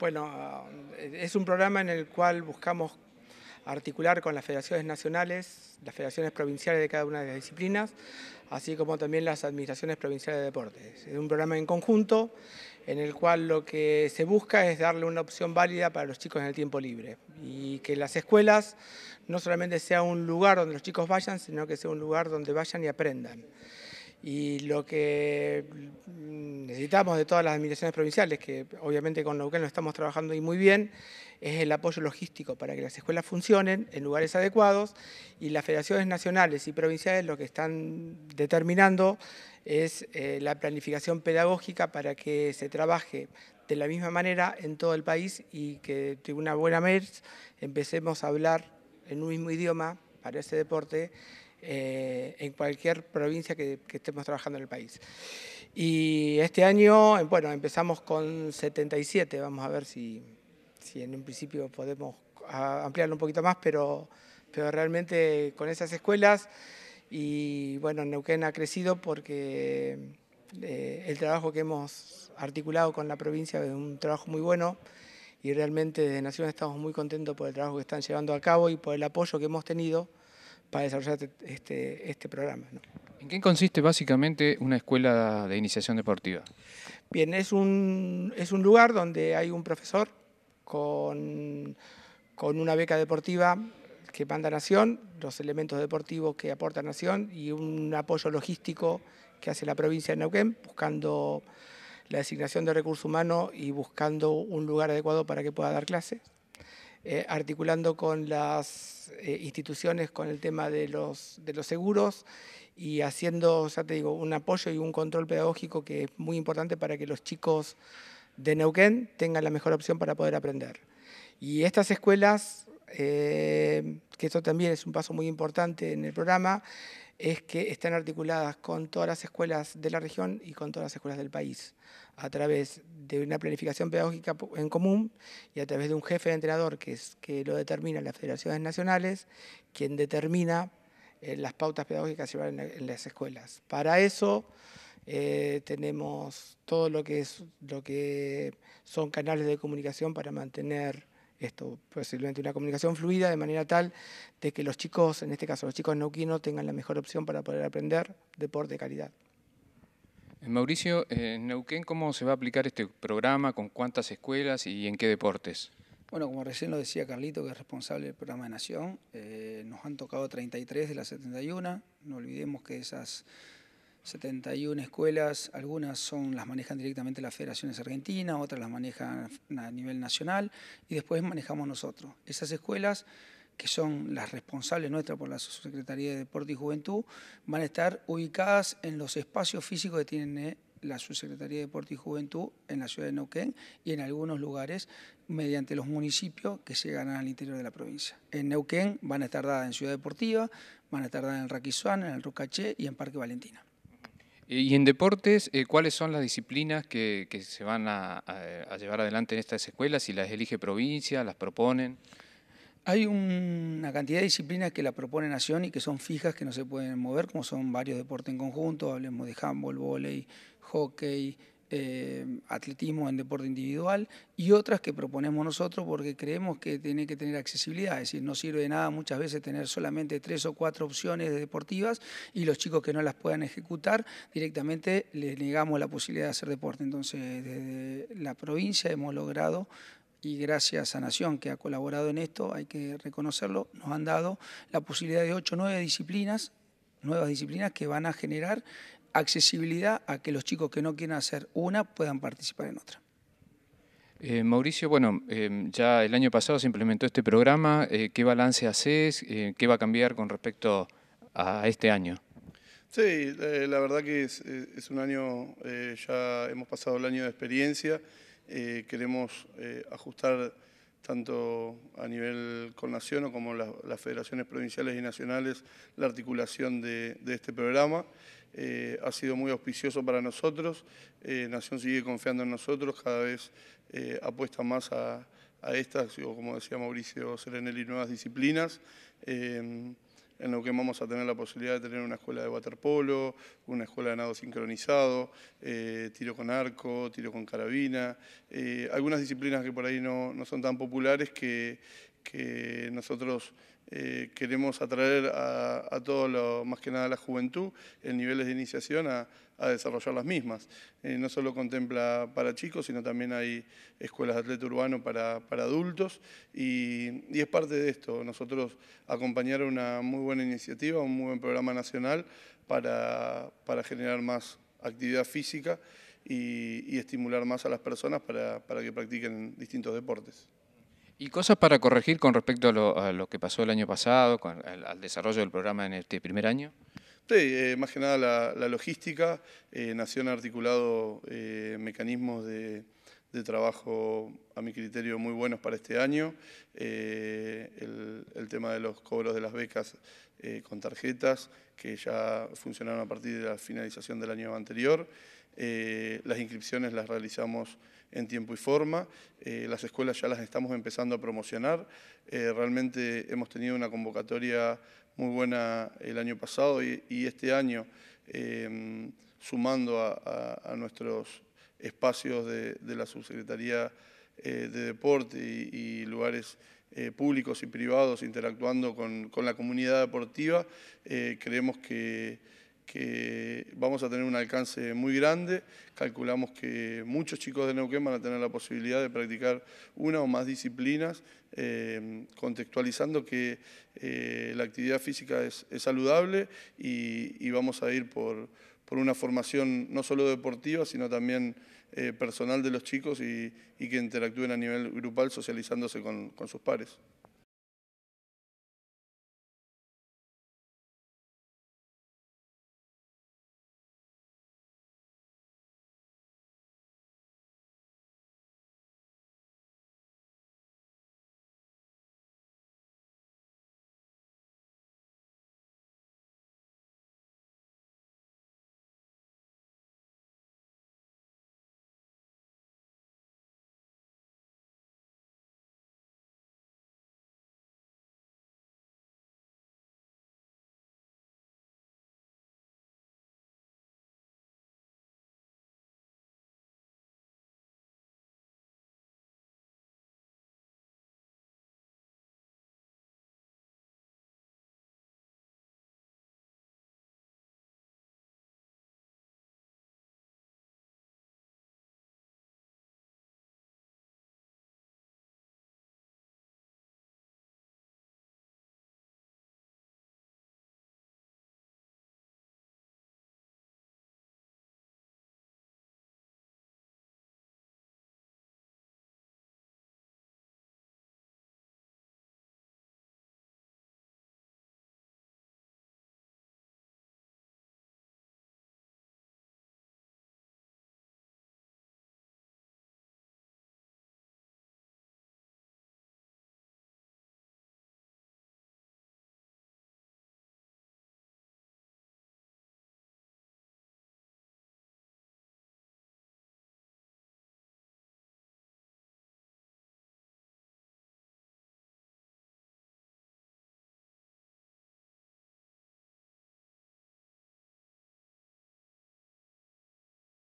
Bueno, es un programa en el cual buscamos articular con las federaciones nacionales, las federaciones provinciales de cada una de las disciplinas, así como también las administraciones provinciales de deportes. Es un programa en conjunto en el cual lo que se busca es darle una opción válida para los chicos en el tiempo libre y que las escuelas no solamente sea un lugar donde los chicos vayan, sino que sea un lugar donde vayan y aprendan. Y lo que mm, necesitamos de todas las administraciones provinciales, que obviamente con Neuquén lo estamos trabajando y muy bien, es el apoyo logístico para que las escuelas funcionen en lugares adecuados y las federaciones nacionales y provinciales lo que están determinando es eh, la planificación pedagógica para que se trabaje de la misma manera en todo el país y que de una buena vez empecemos a hablar en un mismo idioma para ese deporte eh, en cualquier provincia que, estemos trabajando en el país. Y este año, eh, bueno, empezamos con 77, vamos a ver si, si en un principio podemos ampliarlo un poquito más, pero, pero realmente con esas escuelas y bueno, Neuquén ha crecido porque eh, el trabajo que hemos articulado con la provincia es un trabajo muy bueno y realmente desde Nación estamos muy contentos por el trabajo que están llevando a cabo y por el apoyo que hemos tenido para desarrollar este, este, programa. ¿En qué consiste básicamente una escuela de iniciación deportiva? Bien, es un, es un lugar donde hay un profesor con, con una beca deportiva que manda Nación, los elementos deportivos que aporta Nación y un apoyo logístico que hace la provincia de Neuquén, buscando la designación de recursos humanos y buscando un lugar adecuado para que pueda dar clases. Eh, articulando con las eh, instituciones con el tema de los, de los seguros y haciendo, ya te digo, un apoyo y un control pedagógico que es muy importante para que los chicos de Neuquén tengan la mejor opción para poder aprender. Y estas escuelas, eh, que esto también es un paso muy importante en el programa, es que están articuladas con todas las escuelas de la región y con todas las escuelas del país, a través de una planificación pedagógica en común y a través de un jefe de entrenador que, lo determina las federaciones nacionales, quien determina eh, las pautas pedagógicas en, las escuelas. Para eso eh, tenemos todo lo que, es, lo que son canales de comunicación para mantener esto, posiblemente una comunicación fluida de manera tal de que los chicos, en este caso los chicos neuquinos, tengan la mejor opción para poder aprender deporte de calidad. Eh, Mauricio, eh, en Neuquén, ¿cómo se va a aplicar este programa? ¿Con cuántas escuelas y en qué deportes? Bueno, como recién lo decía Carlito, que es responsable del programa de Nación, eh, nos han tocado 33 de las 71. No olvidemos que esas 71 escuelas, algunas son, las manejan directamente las federaciones argentinas, otras las manejan a nivel nacional y después manejamos nosotros. Esas escuelas, que son las responsables nuestras por la Subsecretaría de Deporte y Juventud, van a estar ubicadas en los espacios físicos que tiene la Subsecretaría de Deporte y Juventud en la ciudad de Neuquén y en algunos lugares mediante los municipios que llegan al interior de la provincia. En Neuquén van a estar dadas en Ciudad Deportiva, van a estar dadas en Raquizuán, en el Rucaché y en Parque Valentina. Eh, y en deportes, eh, ¿cuáles son las disciplinas que, se van a, llevar adelante en estas escuelas? ¿Si las elige provincia, las proponen? Hay una cantidad de disciplinas que la propone Nación y que son fijas, que no se pueden mover, como son varios deportes en conjunto, hablemos de handball, voleibol, hockey, Em, atletismo en deporte individual y otras que proponemos nosotros porque creemos que tiene que tener accesibilidad, es decir, no sirve de nada muchas veces tener solamente tres o cuatro opciones deportivas y los chicos que no las puedan ejecutar directamente les negamos la posibilidad de hacer deporte. Entonces, desde la provincia hemos logrado y gracias a Nación que ha colaborado en esto, hay que reconocerlo, nos han dado la posibilidad de ocho o nueve disciplinas nuevas disciplinas que van a generar accesibilidad a que los chicos que no quieren hacer una puedan participar en otra. Eh, Mauricio, bueno, eh, ya el año pasado se implementó este programa. Eh, ¿Qué balance haces? ¿Qué va a cambiar con respecto a este año? Sí, la verdad que es, un año, ya hemos pasado el año de experiencia. queremos ajustar tanto a nivel con Nación como las federaciones provinciales y nacionales la articulación de este programa. Eh, ha sido muy auspicioso para nosotros. Eh, Nación sigue confiando en nosotros, cada vez eh, apuesta más a, estas, estas, como decía Mauricio Serenelli, nuevas disciplinas. en lo que vamos a tener la posibilidad de tener una escuela de waterpolo, una escuela de nado sincronizado, tiro con arco, tiro con carabina, algunas disciplinas que por ahí no, son tan populares que, que nosotros eh, queremos atraer a, a, todo lo, más que nada a la juventud, en niveles de iniciación a, desarrollar las mismas. Eh, no solo contempla para chicos, sino también hay escuelas de atleta urbano para, adultos y, es parte de esto. Nosotros acompañar una muy buena iniciativa, un muy buen programa nacional para, generar más actividad física y, estimular más a las personas para que practiquen distintos deportes. Y cosas para corregir con respecto a lo, que pasó el año pasado, al, desarrollo del programa en este primer año. Sí, eh, más que nada la, logística. Eh, Nación ha articulado eh, mecanismos de, trabajo, a mi criterio, muy buenos para este año. el, tema de los cobros de las becas con tarjetas, que ya funcionaron a partir de la finalización del año anterior. Eh, las inscripciones las realizamos en tiempo y forma, eh, las escuelas ya las estamos empezando a promocionar, eh, realmente hemos tenido una convocatoria muy buena el año pasado y, este año, em, sumando a, nuestros espacios de, la Subsecretaría de Deporte y, lugares públicos y privados interactuando con, con la comunidad deportiva, creemos que que vamos a tener un alcance muy grande. Calculamos que muchos chicos de Neuquén van a tener la posibilidad de practicar una o más disciplinas, eh, contextualizando que eh, la actividad física es, saludable y, vamos a ir por, una formación no solo deportiva, sino también eh, personal de los chicos y, que interactúen a nivel grupal socializándose con sus pares.